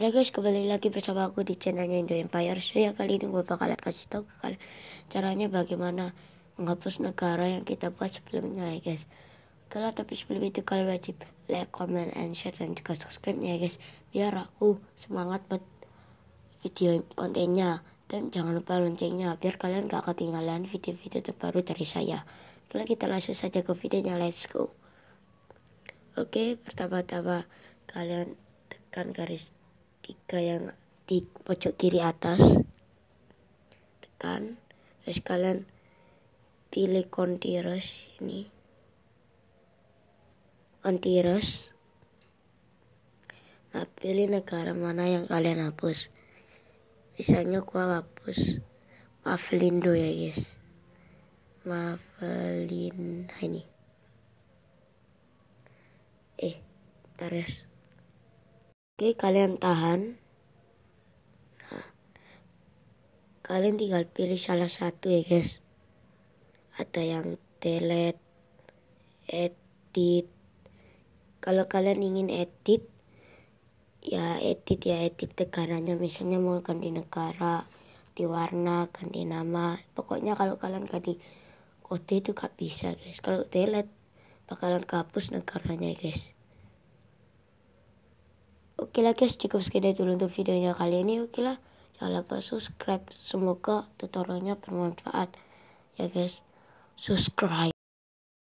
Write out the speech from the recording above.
Halo guys, kembali lagi bersama aku di channelnya Indo Empire So ya kali ini gue bakal kasih tau ke kalian Caranya bagaimana menghapus negara yang kita buat sebelumnya ya guys Kalau tapi sebelum itu kalian wajib like, comment, and share dan juga subscribe ya guys Biar aku semangat buat video kontennya Dan jangan lupa loncengnya biar kalian gak ketinggalan video-video terbaru dari saya Kalau kita langsung saja ke videonya, let's go Oke, pertama-tama kalian tekan garis tiga yang di pojok kiri atas tekan terus kalian pilih kontirus ini kontirus nah pilih negara mana yang kalian hapus misalnya gua hapus Mavelindo ya guys Mavelin nah ini eh terus Oke, kalian tahan. Nah, kalian tinggal pilih salah satu ya, guys. Ada yang delete, edit. Kalau kalian ingin edit, ya edit ya edit negaranya. Misalnya mau ganti negara, ganti warna, ganti nama. Pokoknya kalau kalian ganti kode itu gak bisa, guys. Kalau delete bakalan hapus negaranya, guys. Oke lah guys, cukup sekian dulu untuk videonya kali ini. Oke lah, jangan lupa subscribe. Semoga tutorialnya bermanfaat. Ya guys, subscribe.